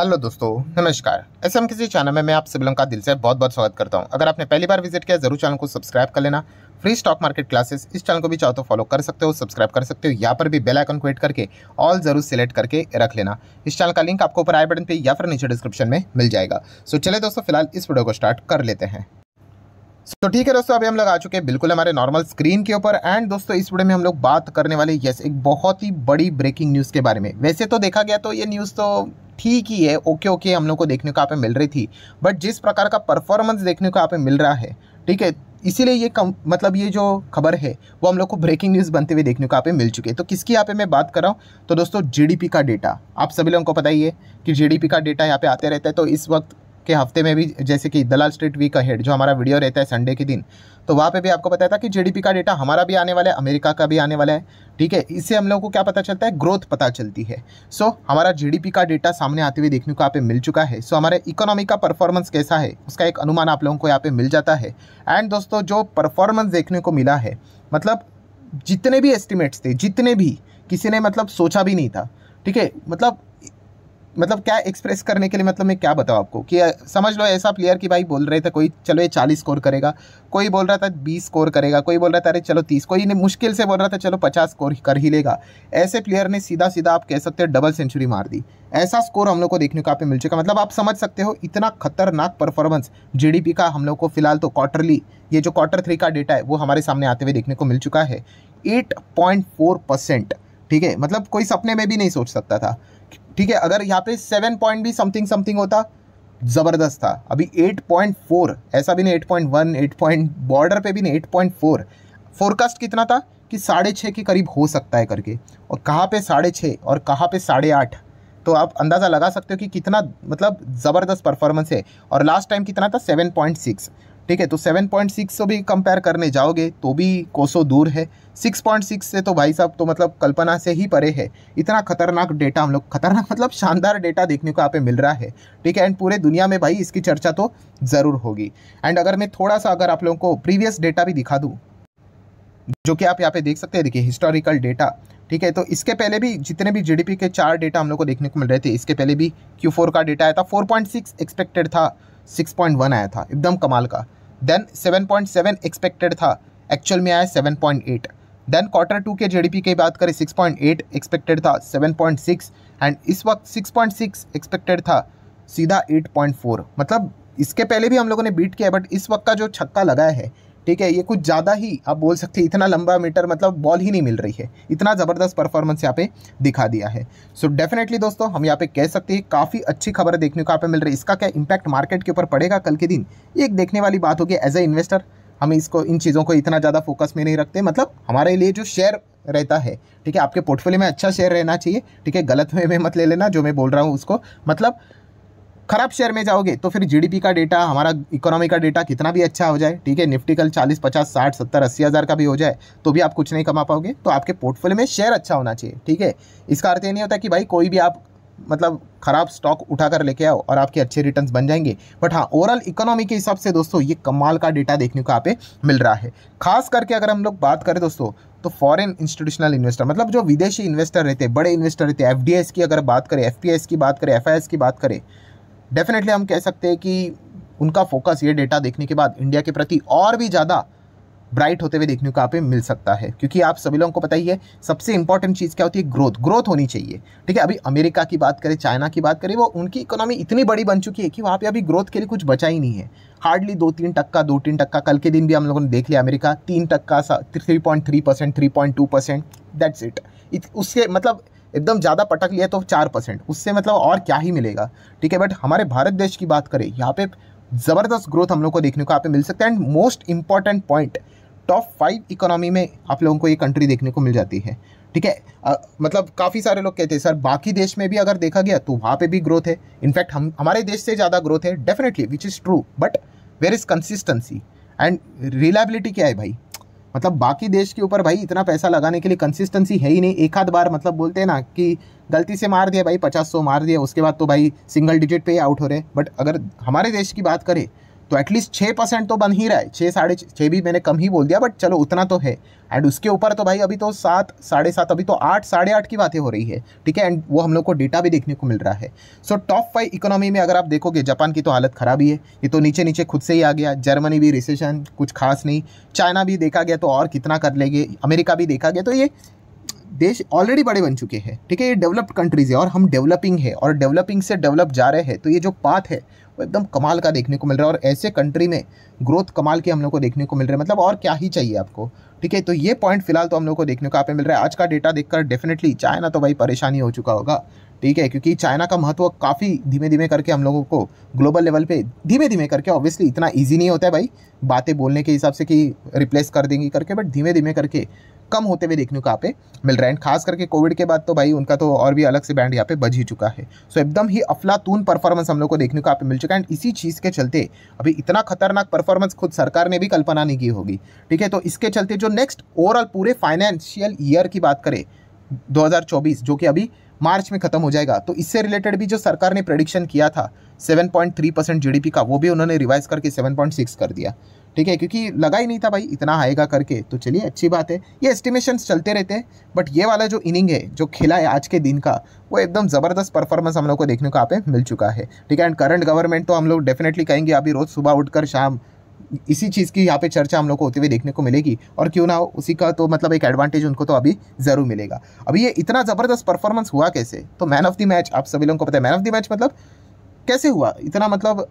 hello दोस्तों नमस्कार S M किसी चैनल में मैं आप सभी लोगों का दिल से बहुत बहुत स्वागत करता हूं अगर आपने पहली बार विजिट किया जरूर चैनल को सब्सक्राइब कर लेना फ्री स्टॉक मार्केट क्लासेस इस चैनल को भी चाहो तो फॉलो कर सकते हो सब्सक्राइब कर सकते हो यहाँ पर भी बेल आइकन को हिट करके ऑल जरूर सेलेक्ट करके रख लेना इस चैनल का लिंक आपको ऊपर आई बटन पर या फिर नीचे डिस्क्रिप्शन में मिल जाएगा सो चले दोस्तों फिलहाल इस वीडियो को स्टार्ट कर लेते हैं तो ठीक है दोस्तों अभी हम लोग आ चुके हैं बिल्कुल हमारे नॉर्मल स्क्रीन के ऊपर एंड दोस्तों इस वीडियो में हम लोग बात करने वाले यस एक बहुत ही बड़ी ब्रेकिंग न्यूज़ के बारे में वैसे तो देखा गया तो ये न्यूज़ तो ठीक ही है ओके ओके हम लोग को देखने को आप मिल रही थी बट जिस प्रकार का परफॉर्मेंस देखने को आप मिल रहा है ठीक है इसीलिए ये कम मतलब ये जो खबर है वो हम लोग को ब्रेकिंग न्यूज़ बनते हुए देखने को आप मिल चुके हैं तो किसकी यहाँ पे मैं बात कर रहा हूँ तो दोस्तों जीडीपी का डेटा आप सभी लोगों को पता ही है कि जीडीपी का डेटा यहाँ पे आते रहता है तो इस वक्त के हफ्ते में भी जैसे कि दलाल स्ट्रीट वीक अहेड जो हमारा वीडियो रहता है संडे के दिन तो वहाँ पे भी आपको बताया था कि जीडीपी का डेटा हमारा भी आने वाला है अमेरिका का भी आने वाला है ठीक है इससे हम लोगों को क्या पता चलता है ग्रोथ पता चलती है सो so, हमारा जीडीपी का डेटा सामने आते हुए देखने को यहाँ पे मिल चुका है सो so, हमारे इकोनॉमी का परफॉर्मेंस कैसा है उसका एक अनुमान आप लोगों को यहाँ पे मिल जाता है एंड दोस्तों जो परफॉर्मेंस देखने को मिला है मतलब जितने भी एस्टिमेट्स थे जितने भी किसी ने मतलब सोचा भी नहीं था ठीक है मतलब मतलब क्या एक्सप्रेस करने के लिए मतलब मैं क्या बताऊँ आपको कि समझ लो ऐसा प्लेयर कि भाई बोल रहे थे कोई चलो ये चालीस स्कोर करेगा कोई बोल रहा था बीस स्कोर करेगा कोई बोल रहा था अरे चलो तीस कोई ने मुश्किल से बोल रहा था चलो पचास स्कोर कर ही लेगा ऐसे प्लेयर ने सीधा सीधा आप कह सकते हो डबल सेंचुरी मार दी ऐसा स्कोर हम लोग को देखने को आप मिल चुका मतलब आप समझ सकते हो इतना खतरनाक परफॉर्मेंस जी का हम लोग को फिलहाल तो क्वार्टरली ये जो क्वार्टर थ्री का डेटा है वो हमारे सामने आते हुए देखने को मिल चुका है एट पॉइंट फोर परसेंट ठीक है मतलब कोई सपने में भी नहीं सोच सकता था ठीक है अगर यहाँ पे सेवन पॉइंट भी समथिंग समथिंग होता ज़बरदस्त था अभी एट पॉइंट फोर ऐसा भी नहीं eight point one eight point border पे भी नहीं एट पॉइंट फोर फोरकास्ट कितना था कि साढ़े छः के करीब हो सकता है करके और कहाँ पे साढ़े छः और कहाँ पे साढ़े आठ तो आप अंदाज़ा लगा सकते हो कि कितना मतलब ज़बरदस्त परफॉर्मेंस है और लास्ट टाइम कितना था सेवन पॉइंट सिक्स ठीक है तो 7.6 से भी कंपेयर करने जाओगे तो भी कोसो दूर है 6.6 से तो भाई साहब तो मतलब कल्पना से ही परे है इतना खतरनाक डेटा हम लोग खतरनाक मतलब शानदार डेटा देखने को यहाँ पे मिल रहा है ठीक है एंड पूरे दुनिया में भाई इसकी चर्चा तो ज़रूर होगी एंड अगर मैं थोड़ा सा अगर आप लोगों को प्रीवियस डेटा भी दिखा दूँ जो कि आप यहाँ पे देख सकते हैं देखिए हिस्टोरिकल डेटा ठीक है तो इसके पहले भी जितने भी जीडीपी के चार डेटा हम लोग को देखने को मिल रहे थे इसके पहले भी क्यू फोर का डेटा आया था 4.6 एक्सपेक्टेड था 6.1 आया था एकदम कमाल का देन 7.7 एक्सपेक्टेड था एक्चुअल में आया 7.8 देन क्वार्टर टू के जीडीपी की बात करें 6.8 एक्सपेक्टेड था 7.6 एंड इस वक्त 6.6 एक्सपेक्टेड था सीधा 8.4 मतलब इसके पहले भी हम लोगों ने बीट किया बट इस वक्त का जो छक्का लगाया है ठीक है ये कुछ ज़्यादा ही आप बोल सकते हैं इतना लंबा मीटर मतलब बॉल ही नहीं मिल रही है इतना ज़बरदस्त परफॉर्मेंस यहाँ पे दिखा दिया है सो so डेफिनेटली दोस्तों हम यहाँ पे कह सकते हैं काफ़ी अच्छी खबर देखने को यहाँ पे मिल रही है इसका क्या इम्पैक्ट मार्केट के ऊपर पड़ेगा कल के दिन ये एक देखने वाली बात होगी एज ए इन्वेस्टर हम इसको इन चीज़ों को इतना ज़्यादा फोकस में नहीं रखते मतलब हमारे लिए जो शेयर रहता है ठीक है आपके पोर्टफोलियो में अच्छा शेयर रहना चाहिए ठीक है गलत वे में मत ले लेना जो मैं बोल रहा हूँ उसको मतलब खराब शेयर में जाओगे तो फिर जीडीपी का डेटा हमारा इकोनॉमी का डेटा कितना भी अच्छा हो जाए ठीक है निफ्टी कल चालीस पचास साठ सत्तर अस्सी हज़ार का भी हो जाए तो भी आप कुछ नहीं कमा पाओगे तो आपके पोर्टफोलियो में शेयर अच्छा होना चाहिए ठीक है इसका अर्थ ये नहीं होता कि भाई कोई भी आप मतलब खराब स्टॉक उठा कर लेके आओ और आपके अच्छे रिटर्न बन जाएंगे बट हाँ ओवरऑल इकोनॉमी के हिसाब से दोस्तों ये कमाल का डेटा देखने को आप मिल रहा है खास करके अगर हम लोग बात करें दोस्तों तो फॉरेन इंस्टीट्यूशनल इन्वेस्टर मतलब जो विदेशी इन्वेस्टर रहते हैं बड़े इन्वेस्टर रहते हैं एफ की अगर बात करें एफ की बात करें एफ की बात करें डेफिनेटली हम कह सकते हैं कि उनका फोकस ये डेटा देखने के बाद इंडिया के प्रति और भी ज़्यादा ब्राइट होते हुए देखने को आप मिल सकता है क्योंकि आप सभी लोगों को पता ही है सबसे इंपॉर्टेंट चीज़ क्या होती है ग्रोथ ग्रोथ होनी चाहिए ठीक है अभी अमेरिका की बात करें चाइना की बात करें वो उनकी इकोनॉमी इतनी बड़ी बन चुकी है कि वहाँ पे अभी ग्रोथ के लिए कुछ बचा ही नहीं है हार्डली दो तीन टक्का दो तीन टक्का कल के दिन भी हम लोगों ने देख लिया अमेरिका तीन टक्का three point three percent three point two percent that's it उससे मतलब एकदम ज़्यादा पटक लिया तो चार परसेंट उससे मतलब और क्या ही मिलेगा ठीक है बट हमारे भारत देश की बात करें यहाँ पे ज़बरदस्त ग्रोथ हम लोग को देखने को यहाँ पे मिल सकता है and most important point top five economy में आप लोगों को ये कंट्री देखने को मिल जाती है ठीक है मतलब काफ़ी सारे लोग कहते हैं सर बाकी देश में भी अगर देखा गया तो वहाँ पर भी ग्रोथ है इनफैक्ट हम हमारे देश से ज़्यादा ग्रोथ है definitely which is true but where is consistency and reliability क्या है भाई मतलब बाकी देश के ऊपर भाई इतना पैसा लगाने के लिए कंसिस्टेंसी है ही नहीं एक आध बार मतलब बोलते हैं ना कि गलती से मार दिया भाई पचास सौ मार दिया उसके बाद तो भाई सिंगल डिजिट पे आउट हो रहे बट अगर हमारे देश की बात करें तो एटलीस्ट छः परसेंट तो बन ही रहा है छः साढ़े छः भी मैंने कम ही बोल दिया बट चलो उतना तो है एंड उसके ऊपर तो भाई अभी तो सात साढ़े सात अभी तो आठ साढ़े आठ की बातें हो रही है ठीक है एंड वो हम लोग को डेटा भी देखने को मिल रहा है सो टॉप फाइव इकोनॉमी में अगर आप देखोगे जापान की तो हालत ख़राब ही है ये तो नीचे नीचे खुद से ही आ गया जर्मनी भी रिसेशन कुछ खास नहीं चाइना भी देखा गया तो और कितना कर लेंगे अमेरिका भी देखा गया तो ये देश ऑलरेडी बड़े बन चुके हैं ठीक है ये डेवलप्ड कंट्रीज़ है और हम डेवलपिंग है और डेवलपिंग से डेवलप जा रहे हैं तो ये जो पाथ है वो एकदम कमाल का देखने को मिल रहा है और ऐसे कंट्री में ग्रोथ कमाल के हम लोग को देखने को मिल रहा है मतलब और क्या ही चाहिए आपको ठीक है तो ये पॉइंट फिलहाल तो हम लोग को देखने को आप मिल रहा है आज का डेटा देखकर डेफिनेटली चाइना तो भाई परेशानी हो चुका होगा ठीक है क्योंकि चाइना का महत्व काफ़ी धीमे धीमे करके हम लोगों को ग्लोबल लेवल पे धीमे धीमे करके ऑब्वियसली इतना इजी नहीं होता है भाई बातें बोलने के हिसाब से कि रिप्लेस कर देंगी करके बट धीमे धीमे करके कम होते हुए देखने को यहाँ पे मिल रहा है एंड खास करके कोविड के बाद तो भाई उनका तो और भी अलग से बैंड यहाँ पे बज ही चुका है सो so, एकदम ही अफलातून परफॉर्मेंस हम लोग को देखने को यहाँ पे मिल चुका है एंड इसी चीज़ के चलते अभी इतना खतरनाक परफॉर्मेंस खुद सरकार ने भी कल्पना नहीं की होगी ठीक है तो इसके चलते जो नेक्स्ट ओवरऑल पूरे फाइनेंशियल ईयर की बात करें दो जो कि अभी मार्च में खत्म हो जाएगा तो इससे रिलेटेड भी जो सरकार ने प्रडिक्शन किया था 7.3 परसेंट जीडीपी का वो भी उन्होंने रिवाइज करके 7.6 कर दिया ठीक है क्योंकि लगा ही नहीं था भाई इतना आएगा करके तो चलिए अच्छी बात है ये एस्टिमेशन चलते रहते हैं बट ये वाला जो इनिंग है जो खेला है आज के दिन का वो एकदम ज़बरदस्त परफॉर्मेंस हम लोग को देखने को आप मिल चुका है ठीक है एंड करंट गवर्नमेंट तो हम लोग डेफिनेटली कहेंगे अभी रोज़ सुबह उठकर शाम इसी चीज़ की यहाँ पे चर्चा हम लोग को होती हुई देखने को मिलेगी और क्यों ना हो उसी का तो मतलब एक एडवांटेज उनको तो अभी ज़रूर मिलेगा अभी ये इतना ज़बरदस्त परफॉर्मेंस हुआ कैसे तो मैन ऑफ द मैच आप सभी लोगों को पता है मैन ऑफ द मैच मतलब कैसे हुआ इतना मतलब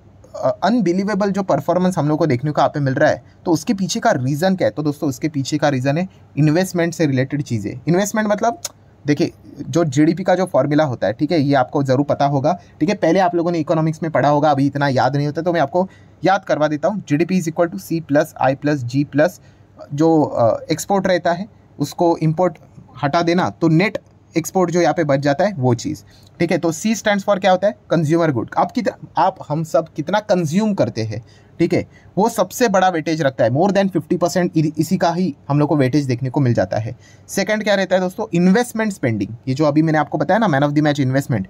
अनबिलीवेबल जो परफॉर्मेंस हम लोग को देखने को आप मिल रहा है तो उसके पीछे का रीज़न क्या है तो दोस्तों उसके पीछे का रीज़न है इन्वेस्टमेंट से रिलेटेड चीज़ें इन्वेस्टमेंट मतलब देखिए जो जीडीपी का जो फॉर्मूला होता है ठीक है ये आपको ज़रूर पता होगा ठीक है पहले आप लोगों ने इकोनॉमिक्स में पढ़ा होगा अभी इतना याद नहीं होता तो मैं आपको याद करवा देता हूँ G D P is equal to C plus I plus G plus जो एक्सपोर्ट रहता है उसको इम्पोर्ट हटा देना तो नेट एक्सपोर्ट जो यहाँ पे बच जाता है वो चीज़ ठीक है तो सी स्टैंड फॉर क्या होता है कंज्यूमर गुड आप कितना आप हम सब कितना कंज्यूम करते हैं ठीक है वो सबसे बड़ा वेटेज रखता है मोर देन फिफ्टी परसेंट इसी का ही हम लोग को वेटेज देखने को मिल जाता है सेकंड क्या रहता है दोस्तों इन्वेस्टमेंट स्पेंडिंग ये जो अभी मैंने आपको बताया ना man of the match investment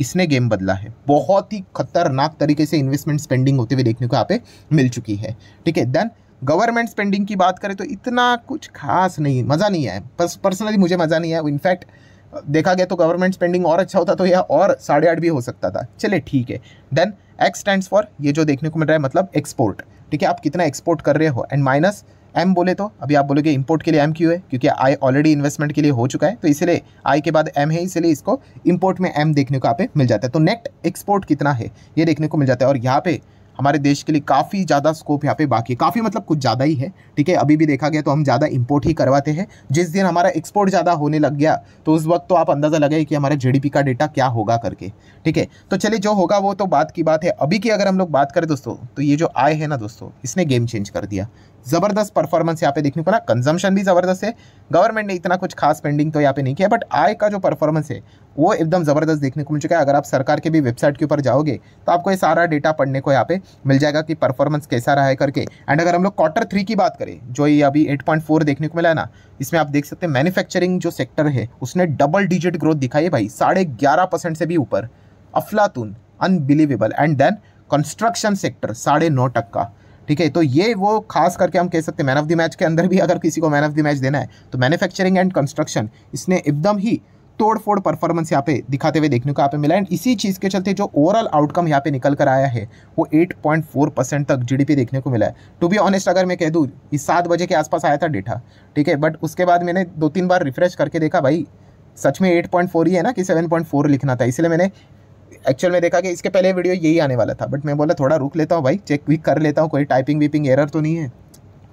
इसने गेम बदला है बहुत ही खतरनाक तरीके से इन्वेस्टमेंट स्पेंडिंग होते हुए देखने को यहाँ पे मिल चुकी है ठीक है देन गवर्नमेंट स्पेंडिंग की बात करें तो इतना कुछ खास नहीं मज़ा नहीं आया पर्सनली मुझे मज़ा नहीं आया इनफैक्ट देखा गया तो गवर्नमेंट स्पेंडिंग और अच्छा होता तो यह और साढ़े आठ भी हो सकता था चले ठीक है देन एक्स स्टैंड फॉर ये जो देखने को मिल रहा है मतलब एक्सपोर्ट ठीक है आप कितना एक्सपोर्ट कर रहे हो एंड माइनस एम बोले तो अभी आप बोलोगे इम्पोर्ट के लिए एम क्यों है क्योंकि आई ऑलरेडी इन्वेस्टमेंट के लिए हो चुका है तो इसलिए आई के बाद एम है इसलिए इसको इम्पोर्ट में एम देखने को आप मिल जाता है तो नेट एक्सपोर्ट कितना है ये देखने को मिल जाता है और यहाँ पे हमारे देश के लिए काफ़ी ज़्यादा स्कोप यहाँ पे बाकी है काफ़ी मतलब कुछ ज़्यादा ही है ठीक है अभी भी देखा गया तो हम ज़्यादा इम्पोर्ट ही करवाते हैं जिस दिन हमारा एक्सपोर्ट ज़्यादा होने लग गया तो उस वक्त तो आप अंदाज़ा लगे कि हमारा जी का डेटा क्या होगा करके ठीक है तो चलिए जो होगा वो तो बात की बात है अभी की अगर हम लोग बात करें दोस्तों तो ये जो आय है ना दोस्तों इसने गेम चेंज कर दिया ज़बरदस्त परफॉर्मेंस यहाँ पे देखने को ना कंजम्पशन भी ज़बरदस्त है गवर्नमेंट ने इतना कुछ खास पेंडिंग तो यहाँ पे नहीं किया बट आय का जो परफॉर्मेंस है वो एकदम ज़बरदस्त देखने को मिल चुका है अगर आप सरकार के भी वेबसाइट के ऊपर जाओगे तो आपको ये सारा डेटा पढ़ने को यहाँ पे मिल जाएगा कि परफॉर्मेंस कैसा रहा है करके एंड अगर हम लोग क्वार्टर थ्री की बात करें जो ये अभी एट पॉइंट फोर देखने को मिला ना इसमें आप देख सकते हैं मैन्युफैक्चरिंग जो सेक्टर है उसने डबल डिजिट ग्रोथ दिखाई है भाई साढ़े ग्यारह परसेंट से भी ऊपर अफलातून unbelievable and then construction sector साढ़े नौ टक्का ठीक है तो ये वो खास करके हम कह सकते हैं मैन ऑफ द मैच के अंदर भी अगर किसी को मैन ऑफ द मैच देना है तो मैन्युफैक्चरिंग एंड कंस्ट्रक्शन इसने एकदम ही तोड़ फोड़ परफॉर्मेंस यहाँ पे दिखाते हुए देखने को यहाँ पे मिला एंड इसी चीज़ के चलते जो ओवरऑल आउटकम यहाँ पे निकल कर आया है वो 8.4 परसेंट तक जीडीपी देखने को मिला है टू बी ऑनेस्ट अगर मैं कह दूँ इस सात बजे के आसपास आया था डेटा ठीक है बट उसके बाद मैंने दो तीन बार रिफ्रेश करके देखा भाई सच में 8.4 ही है ना कि 7.4 लिखना था इसलिए मैंने एक्चुअल में देखा कि इसके पहले वीडियो यही आने वाला था बट मैं बोला थोड़ा रुक लेता हूँ भाई चेक भी कर लेता हूँ कोई टाइपिंग वीपिंग एरर तो नहीं है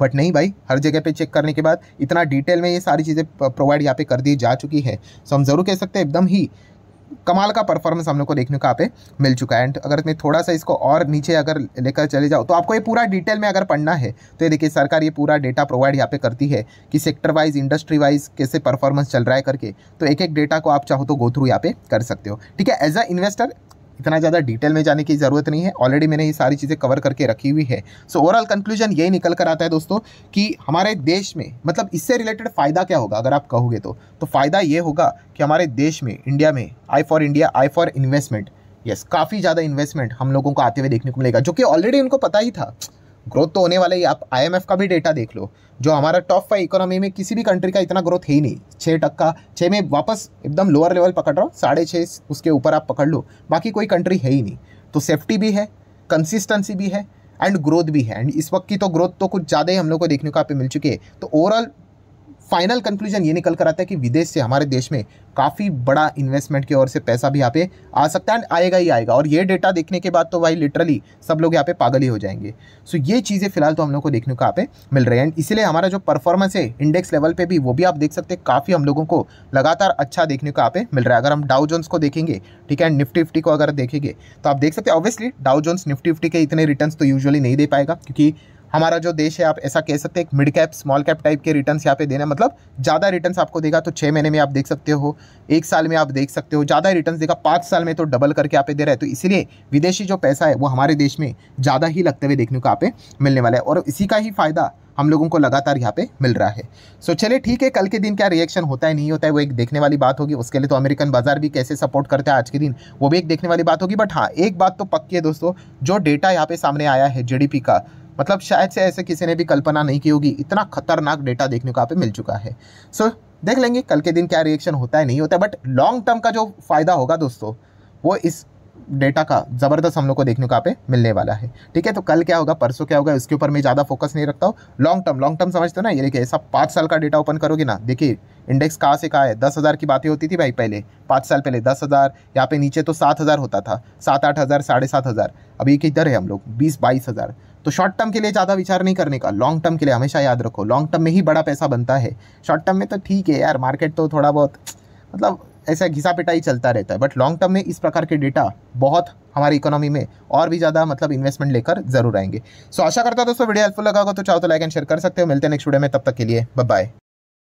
बट नहीं भाई हर जगह पे चेक करने के बाद इतना डिटेल में ये सारी चीज़ें प्रोवाइड यहाँ पे कर दी जा चुकी है सो हम ज़रूर कह सकते हैं एकदम ही कमाल का परफॉर्मेंस हम लोग को देखने को यहाँ पे मिल चुका है एंड अगर मैं थोड़ा सा इसको और नीचे अगर लेकर चले जाओ तो आपको ये पूरा डिटेल में अगर पढ़ना है तो ये देखिए सरकार ये पूरा डेटा प्रोवाइड यहाँ पे करती है कि सेक्टर वाइज इंडस्ट्री वाइज कैसे परफॉर्मेंस चल रहा है करके तो एक एक डेटा को आप चाहो तो गो थ्रू यहाँ पे कर सकते हो ठीक है एज अ इन्वेस्टर इतना ज़्यादा डिटेल में जाने की ज़रूरत नहीं है ऑलरेडी मैंने ये सारी चीज़ें कवर करके रखी हुई है सो ओवरऑल कंक्लूजन यही निकल कर आता है दोस्तों कि हमारे देश में मतलब इससे रिलेटेड फ़ायदा क्या होगा अगर आप कहोगे तो, तो फ़ायदा ये होगा कि हमारे देश में इंडिया में I for India I for investment yes काफ़ी ज़्यादा इन्वेस्टमेंट हम लोगों को आते हुए देखने को मिलेगा जो कि ऑलरेडी उनको पता ही था ग्रोथ तो होने वाला ही आप आईएमएफ का भी डेटा देख लो जो हमारा टॉप फाइव इकोनॉमी में किसी भी कंट्री का इतना ग्रोथ है ही नहीं छः टक्का छः में वापस एकदम लोअर लेवल पकड़ रहा हूँ साढ़े छः उसके ऊपर आप पकड़ लो बाकी कोई कंट्री है ही नहीं तो सेफ्टी भी है कंसिस्टेंसी भी है एंड ग्रोथ भी है एंड इस वक्त की तो ग्रोथ तो कुछ ज़्यादा ही हम लोग को देखने को आप मिल चुकी है तो ओवरऑल फाइनल कंक्लूजन ये निकल कर आता है कि विदेश से हमारे देश में काफ़ी बड़ा इन्वेस्टमेंट की ओर से पैसा भी यहाँ पे आ सकता है आएगा ही आएगा और ये डेटा देखने के बाद तो भाई लिटरली सब लोग यहाँ पे पागल ही हो जाएंगे सो ये चीज़ें फिलहाल तो हम लोग को देखने को यहाँ पे मिल रही है एंड इसीलिए हमारा जो परफॉर्मेंस है इंडेक्स लेवल पर भी वो भी आप देख सकते हैं काफ़ी हम लोगों को लगातार अच्छा देखने को यहाँ पे मिल रहा है अगर हम डाउ जोन्स को देखेंगे ठीक है निफ्टी फिफ्टी को अगर देखेंगे तो आप देख सकते हैं obviously Dow Jones Nifty fifty के इतने रिटर्न तो यूजअली नहीं दे पाएगा क्योंकि हमारा जो देश है आप ऐसा कह सकते हैं mid cap small cap type के रिटर्न्स यहाँ पे देना मतलब ज़्यादा रिटर्न्स आपको देगा तो छः महीने में आप देख सकते हो एक साल में आप देख सकते हो ज़्यादा रिटर्न्स देगा पाँच साल में तो डबल करके आप दे रहा है तो इसलिए विदेशी जो पैसा है वो हमारे देश में ज़्यादा ही लगते हुए देखने को आप मिलने वाला है और इसी का ही फ़ायदा हम लोगों को लगातार यहाँ पे मिल रहा है सो so, चलिए ठीक है कल के दिन क्या रिएक्शन होता है नहीं होता है वो एक देखने वाली बात होगी उसके लिए तो अमेरिकन बाजार भी कैसे सपोर्ट करता है आज के दिन वो भी एक देखने वाली बात होगी बट हाँ एक बात तो पक्की है दोस्तों जो डेटा यहाँ पे सामने आया है जीडीपी का मतलब शायद से ऐसे किसी ने भी कल्पना नहीं की होगी इतना खतरनाक डेटा देखने को आप मिल चुका है सो so, देख लेंगे कल के दिन क्या रिएक्शन होता है नहीं होता बट लॉन्ग टर्म का जो फ़ायदा होगा दोस्तों वो इस डेटा का ज़बरदस्त हम लोग को देखने को आप मिलने वाला है ठीक है तो कल क्या होगा परसों क्या होगा इसके ऊपर मैं ज़्यादा फोकस नहीं रखता हूँ लॉन्ग टर्म लॉन्ग टर्म समझते हो ना ये देखिए ऐसा पाँच साल का डेटा ओपन करोगे ना देखिए इंडेक्स कहाँ से कहाँ है दस हज़ार की बातें होती थी भाई पहले पाँच साल पहले दस हज़ार यहाँ पे नीचे तो सात हज़ार होता था सात आठ हज़ार साढ़े सात हज़ार अभी किधर है हम लोग बीस बाईस हज़ार तो शॉर्ट टर्म के लिए ज़्यादा विचार नहीं करने का लॉन्ग टर्म के लिए हमेशा याद रखो लॉन्ग टर्म में ही बड़ा पैसा बनता है शॉर्ट टर्म में तो ठीक है यार मार्केट तो थोड़ा बहुत मतलब ऐसा घिसा पिटाई चलता रहता है बट लॉन्ग टर्म में इस प्रकार के डेटा बहुत हमारी इकोनॉमी में और भी ज़्यादा मतलब इन्वेस्टमेंट लेकर जरूर आएंगे सो आशा करता हूँ दोस्तों वीडियो हेल्पफुल लगा हो तो चाहो तो लाइक एंड शेयर कर सकते हो मिलते हैं नेक्स्ट वीडियो में तब तक के लिए बाय